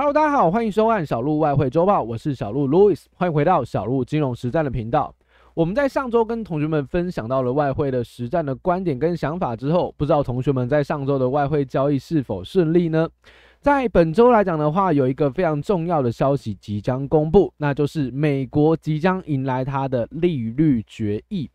Hello，大家好，欢迎收看小鹿外汇周报，我是小路 Louis，欢迎回到小鹿金融实战的频道。我们在上周跟同学们分享到了外汇的实战的观点跟想法之后，不知道同学们在上周的外汇交易是否顺利呢？在本周来讲的话，有一个非常重要的消息即将公布，那就是美国即将迎来它的利率决议。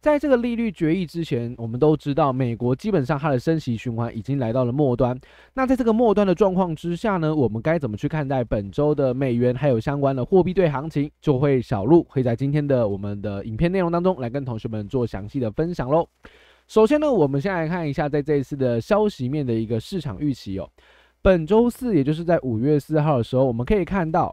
在这个利率决议之前，我们都知道美国基本上它的升息循环已经来到了末端。那在这个末端的状况之下呢，我们该怎么去看待本周的美元还有相关的货币对行情？就会小路会在今天的我们的影片内容当中来跟同学们做详细的分享喽。首先呢，我们先来看一下在这一次的消息面的一个市场预期哦。本周四，也就是在五月四号的时候，我们可以看到。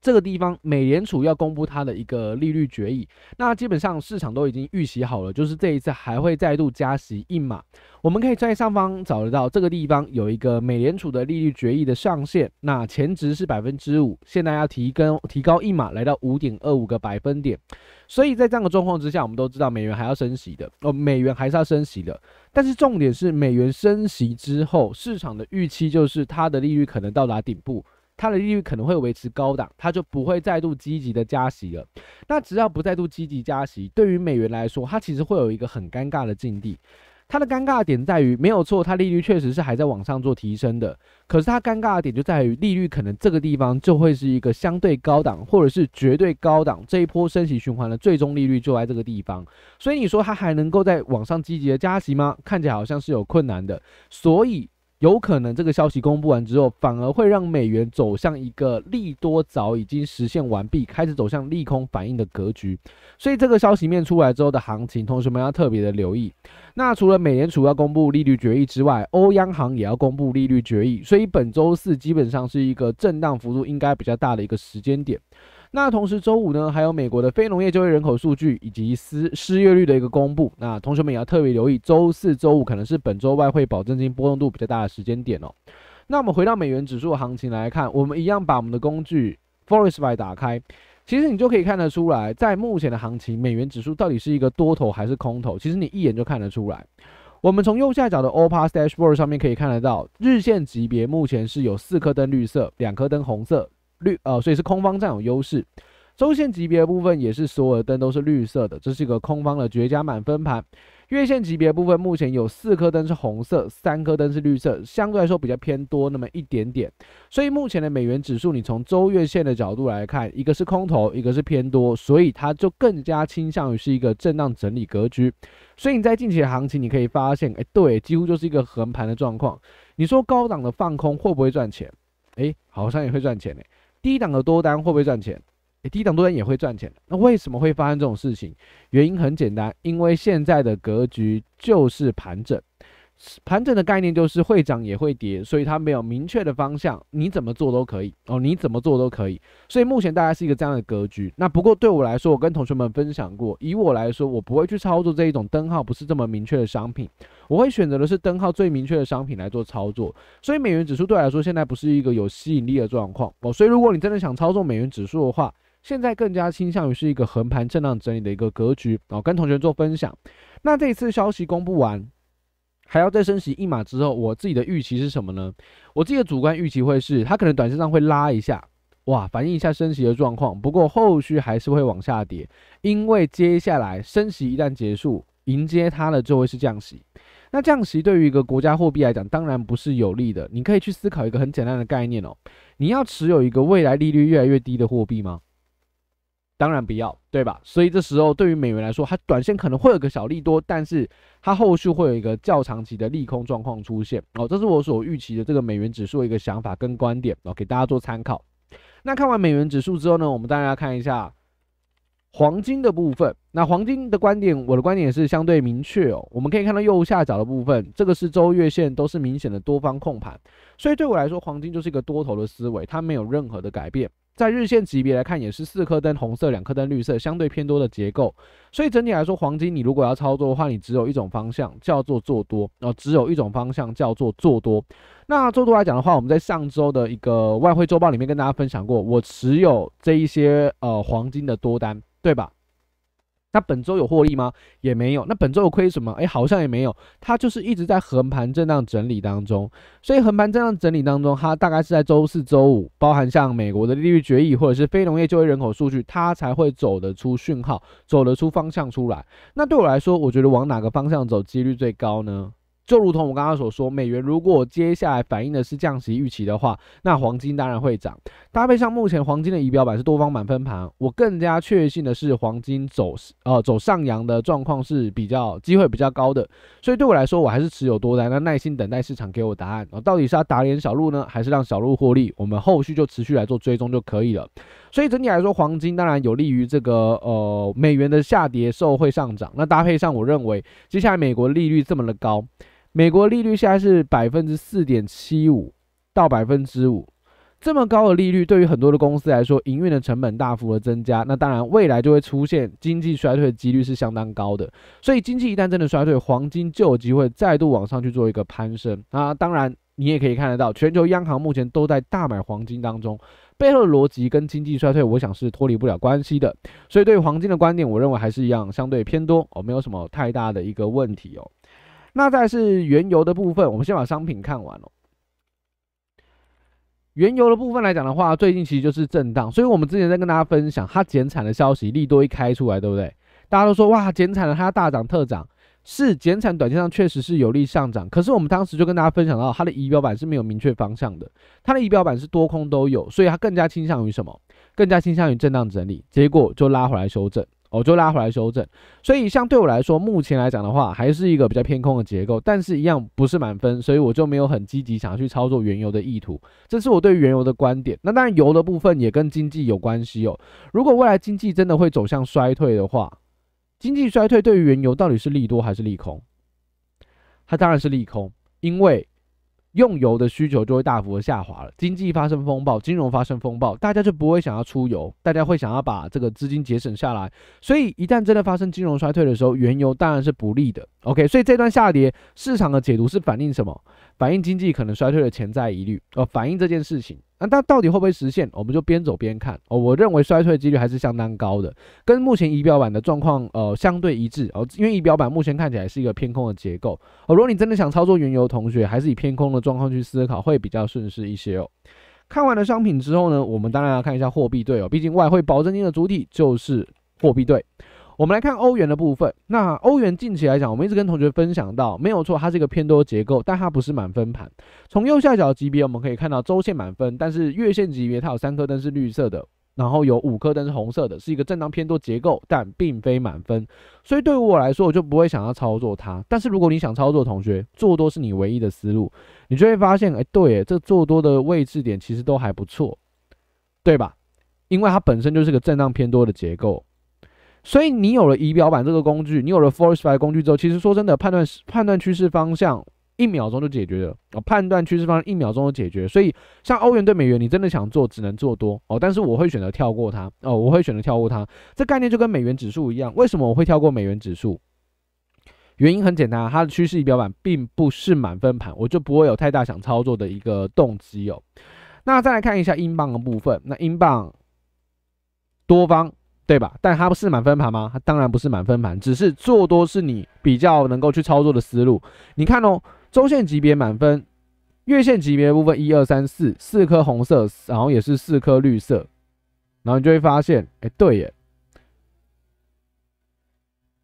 这个地方，美联储要公布它的一个利率决议，那基本上市场都已经预习好了，就是这一次还会再度加息一码。我们可以在上方找得到，这个地方有一个美联储的利率决议的上限，那前值是百分之五，现在要提跟提高一码，来到五点二五个百分点。所以在这样的状况之下，我们都知道美元还要升息的哦，美元还是要升息的。但是重点是，美元升息之后，市场的预期就是它的利率可能到达顶部。它的利率可能会维持高档，它就不会再度积极的加息了。那只要不再度积极加息，对于美元来说，它其实会有一个很尴尬的境地。它的尴尬点在于，没有错，它利率确实是还在往上做提升的。可是它尴尬的点就在于，利率可能这个地方就会是一个相对高档，或者是绝对高档。这一波升息循环的最终利率就在这个地方，所以你说它还能够在网上积极的加息吗？看起来好像是有困难的。所以。有可能这个消息公布完之后，反而会让美元走向一个利多早已经实现完毕，开始走向利空反应的格局。所以这个消息面出来之后的行情，同学们要特别的留意。那除了美联储要公布利率决议之外，欧央行也要公布利率决议，所以本周四基本上是一个震荡幅度应该比较大的一个时间点。那同时，周五呢，还有美国的非农业就业人口数据以及失失业率的一个公布。那同学们也要特别留意，周四周五可能是本周外汇保证金波动度比较大的时间点哦。那我们回到美元指数的行情来看，我们一样把我们的工具 f o r e s t b y 打开，其实你就可以看得出来，在目前的行情，美元指数到底是一个多头还是空头？其实你一眼就看得出来。我们从右下角的 o l p a s Dashboard 上面可以看得到，日线级别目前是有四颗灯绿色，两颗灯红色。绿呃，所以是空方占有优势。周线级别的部分也是所有的灯都是绿色的，这是一个空方的绝佳满分盘。月线级别部分目前有四颗灯是红色，三颗灯是绿色，相对来说比较偏多那么一点点。所以目前的美元指数，你从周月线的角度来看，一个是空头，一个是偏多，所以它就更加倾向于是一个震荡整理格局。所以你在近期的行情，你可以发现，哎，对，几乎就是一个横盘的状况。你说高档的放空会不会赚钱？哎，好像也会赚钱诶。低档的多单会不会赚钱？低档多单也会赚钱那为什么会发生这种事情？原因很简单，因为现在的格局就是盘整。盘整的概念就是会涨也会跌，所以它没有明确的方向，你怎么做都可以哦，你怎么做都可以。所以目前大概是一个这样的格局。那不过对我来说，我跟同学们分享过，以我来说，我不会去操作这一种灯号不是这么明确的商品，我会选择的是灯号最明确的商品来做操作。所以美元指数对我来说现在不是一个有吸引力的状况哦。所以如果你真的想操作美元指数的话，现在更加倾向于是一个横盘震荡整理的一个格局哦。跟同学做分享。那这一次消息公布完。还要再升息一码之后，我自己的预期是什么呢？我自己的主观预期会是，它可能短线上会拉一下，哇，反映一下升息的状况。不过后续还是会往下跌，因为接下来升息一旦结束，迎接它的就会是降息。那降息对于一个国家货币来讲，当然不是有利的。你可以去思考一个很简单的概念哦，你要持有一个未来利率越来越低的货币吗？当然不要，对吧？所以这时候对于美元来说，它短线可能会有个小利多，但是它后续会有一个较长期的利空状况出现。哦，这是我所预期的这个美元指数的一个想法跟观点。哦，给大家做参考。那看完美元指数之后呢，我们大家看一下黄金的部分。那黄金的观点，我的观点也是相对明确哦。我们可以看到右下角的部分，这个是周月线，都是明显的多方控盘。所以对我来说，黄金就是一个多头的思维，它没有任何的改变。在日线级别来看，也是四颗灯红色，两颗灯绿色，相对偏多的结构。所以整体来说，黄金你如果要操作的话，你只有一种方向叫做做多，哦，只有一种方向叫做做多。那做多来讲的话，我们在上周的一个外汇周报里面跟大家分享过，我持有这一些呃黄金的多单，对吧？那本周有获利吗？也没有。那本周有亏什么？哎，好像也没有。它就是一直在横盘震荡整理当中。所以横盘震荡整理当中，它大概是在周四周五，包含像美国的利率决议或者是非农业就业人口数据，它才会走得出讯号，走得出方向出来。那对我来说，我觉得往哪个方向走几率最高呢？就如同我刚刚所说，美元如果接下来反映的是降息预期的话，那黄金当然会涨。搭配上目前黄金的仪表板是多方满分盘，我更加确信的是黄金走呃走上扬的状况是比较机会比较高的。所以对我来说，我还是持有多单，那耐心等待市场给我答案，到底是要打脸小路呢，还是让小路获利？我们后续就持续来做追踪就可以了。所以整体来说，黄金当然有利于这个呃美元的下跌，受会上涨。那搭配上，我认为接下来美国利率这么的高。美国利率现在是百分之四点七五到百分之五，这么高的利率对于很多的公司来说，营运的成本大幅的增加，那当然未来就会出现经济衰退的几率是相当高的。所以经济一旦真的衰退，黄金就有机会再度往上去做一个攀升啊。当然你也可以看得到，全球央行目前都在大买黄金当中，背后的逻辑跟经济衰退，我想是脱离不了关系的。所以对黄金的观点，我认为还是一样相对偏多哦，没有什么太大的一个问题哦。那再是原油的部分，我们先把商品看完了。原油的部分来讲的话，最近其实就是震荡。所以我们之前在跟大家分享它减产的消息，利多一开出来，对不对？大家都说哇，减产了，它大涨特涨。是减产，短期上确实是有利上涨。可是我们当时就跟大家分享到，它的仪表板是没有明确方向的，它的仪表板是多空都有，所以它更加倾向于什么？更加倾向于震荡整理，结果就拉回来修正。我就拉回来修正，所以像对我来说，目前来讲的话，还是一个比较偏空的结构，但是一样不是满分，所以我就没有很积极想要去操作原油的意图。这是我对原油的观点。那当然，油的部分也跟经济有关系哦。如果未来经济真的会走向衰退的话，经济衰退对于原油到底是利多还是利空？它当然是利空，因为。用油的需求就会大幅的下滑了，经济发生风暴，金融发生风暴，大家就不会想要出游，大家会想要把这个资金节省下来，所以一旦真的发生金融衰退的时候，原油当然是不利的。OK，所以这段下跌市场的解读是反映什么？反映经济可能衰退的潜在疑虑，呃，反映这件事情。那但到底会不会实现？我们就边走边看哦。我认为衰退几率还是相当高的，跟目前仪表板的状况呃相对一致哦。因为仪表板目前看起来是一个偏空的结构哦。如果你真的想操作原油，同学还是以偏空的状况去思考会比较顺势一些哦。看完了商品之后呢，我们当然要看一下货币对哦，毕竟外汇保证金的主体就是货币对。我们来看欧元的部分。那欧元近期来讲，我们一直跟同学分享到，没有错，它是一个偏多结构，但它不是满分盘。从右下角级别我们可以看到周线满分，但是月线级别它有三颗灯是绿色的，然后有五颗灯是红色的，是一个震荡偏多结构，但并非满分。所以对于我来说，我就不会想要操作它。但是如果你想操作，同学做多是你唯一的思路，你就会发现，哎，对，这做多的位置点其实都还不错，对吧？因为它本身就是个震荡偏多的结构。所以你有了仪表板这个工具，你有了 Forcefy 工具之后，其实说真的，判断判断趋势方向一秒钟就解决了啊！判断趋势方向一秒钟就解决。所以像欧元对美元，你真的想做，只能做多哦。但是我会选择跳过它哦，我会选择跳过它。这概念就跟美元指数一样，为什么我会跳过美元指数？原因很简单啊，它的趋势仪表板并不是满分盘，我就不会有太大想操作的一个动机哦。那再来看一下英镑的部分，那英镑多方。对吧？但它不是满分盘吗？它当然不是满分盘，只是做多是你比较能够去操作的思路。你看哦，周线级别满分，月线级别的部分一二三四四颗红色，然后也是四颗绿色，然后你就会发现，哎，对耶，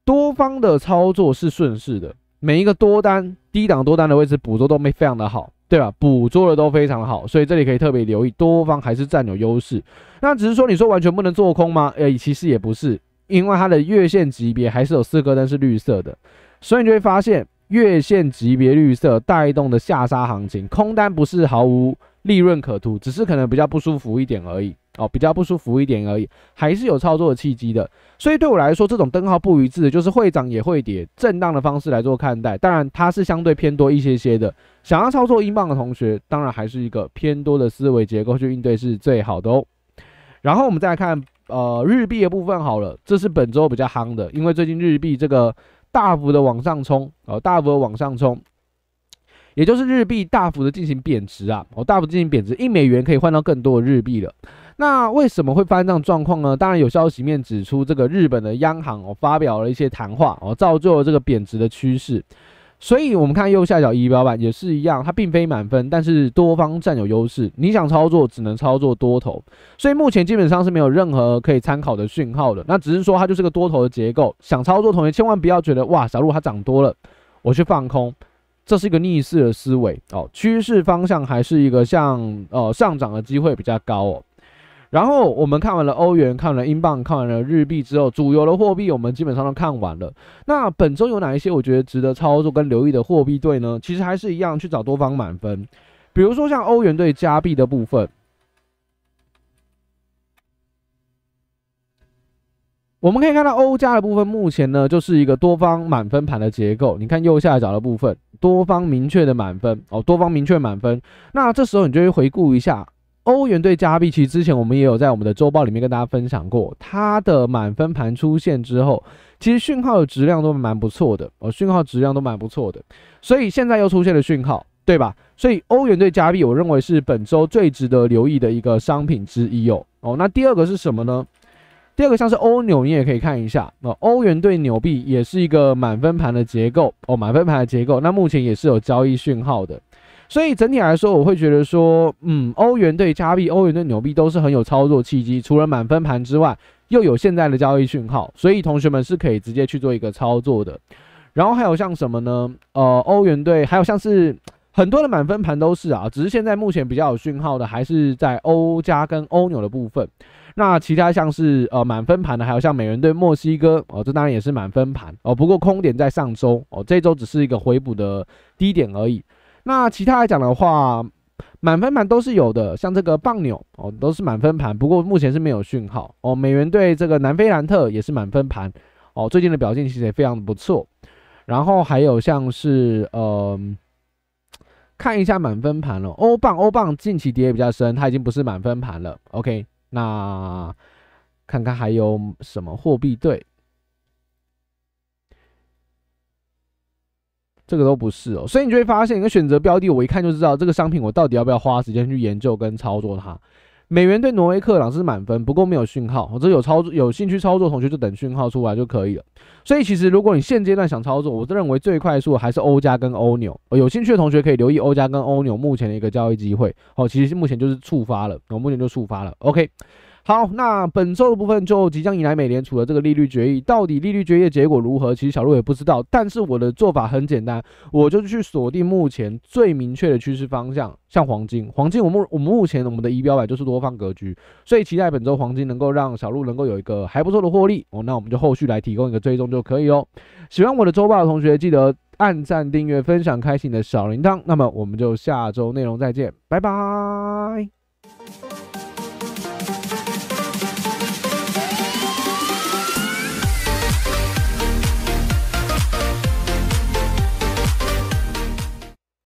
多方的操作是顺势的。每一个多单低档多单的位置捕捉都没非常的好，对吧？捕捉的都非常的好，所以这里可以特别留意，多方还是占有优势。那只是说你说完全不能做空吗？呃，其实也不是，因为它的月线级别还是有四个灯是绿色的，所以你就会发现月线级别绿色带动的下杀行情，空单不是毫无利润可图，只是可能比较不舒服一点而已。哦，比较不舒服一点而已，还是有操作的契机的。所以对我来说，这种灯号不一致的，就是会涨也会跌，震荡的方式来做看待。当然，它是相对偏多一些些的。想要操作英镑的同学，当然还是一个偏多的思维结构去应对是最好的哦。然后我们再看呃日币的部分好了，这是本周比较夯的，因为最近日币这个大幅的往上冲，哦，大幅的往上冲，也就是日币大幅的进行贬值啊，哦，大幅进行贬值，一美元可以换到更多的日币了。那为什么会发生这样状况呢？当然有消息面指出，这个日本的央行哦发表了一些谈话哦，造就了这个贬值的趋势。所以，我们看右下角仪表板也是一样，它并非满分，但是多方占有优势。你想操作，只能操作多头。所以目前基本上是没有任何可以参考的讯号的。那只是说它就是个多头的结构。想操作同学千万不要觉得哇，小路它涨多了，我去放空，这是一个逆势的思维哦。趋势方向还是一个像呃上涨的机会比较高哦。然后我们看完了欧元，看完了英镑，看完了日币之后，主流的货币我们基本上都看完了。那本周有哪一些我觉得值得操作跟留意的货币对呢？其实还是一样，去找多方满分。比如说像欧元对加币的部分，我们可以看到欧加的部分，目前呢就是一个多方满分盘的结构。你看右下角的部分，多方明确的满分哦，多方明确满分。那这时候你就会回顾一下。欧元对加币，其实之前我们也有在我们的周报里面跟大家分享过，它的满分盘出现之后，其实讯号的质量都蛮不错的，哦，讯号质量都蛮不错的，所以现在又出现了讯号，对吧？所以欧元对加币，我认为是本周最值得留意的一个商品之一哦。哦，那第二个是什么呢？第二个像是欧纽，你也可以看一下，那欧元对纽币也是一个满分盘的结构，哦，满分盘的结构，那目前也是有交易讯号的。所以整体来说，我会觉得说，嗯，欧元对加币、欧元对纽币都是很有操作契机。除了满分盘之外，又有现在的交易讯号，所以同学们是可以直接去做一个操作的。然后还有像什么呢？呃，欧元对，还有像是很多的满分盘都是啊，只是现在目前比较有讯号的还是在欧加跟欧纽的部分。那其他像是呃满分盘的，还有像美元对墨西哥哦，这当然也是满分盘哦，不过空点在上周哦，这周只是一个回补的低点而已。那其他来讲的话，满分盘都是有的，像这个棒纽哦，都是满分盘，不过目前是没有讯号哦。美元对这个南非兰特也是满分盘哦，最近的表现其实也非常的不错。然后还有像是呃，看一下满分盘了，欧棒欧棒近期跌也比较深，它已经不是满分盘了。OK，那看看还有什么货币对。这个都不是哦，所以你就会发现一个选择标的，我一看就知道这个商品我到底要不要花时间去研究跟操作它。美元对挪威克朗是满分，不过没有讯号。我这有操作有兴趣操作同学就等讯号出来就可以了。所以其实如果你现阶段想操作，我这认为最快速还是欧加跟欧纽。有兴趣的同学可以留意欧加跟欧纽目前的一个交易机会。哦，其实目前就是触发了，我目前就触发了。OK。好，那本周的部分就即将迎来美联储的这个利率决议，到底利率决议结果如何？其实小鹿也不知道。但是我的做法很简单，我就去锁定目前最明确的趋势方向，像黄金。黄金，我们我们目前我们的仪表板就是多方格局，所以期待本周黄金能够让小鹿能够有一个还不错的获利哦。那我们就后续来提供一个追踪就可以哦。喜欢我的周报的同学，记得按赞、订阅、分享，开启你的小铃铛。那么我们就下周内容再见，拜拜。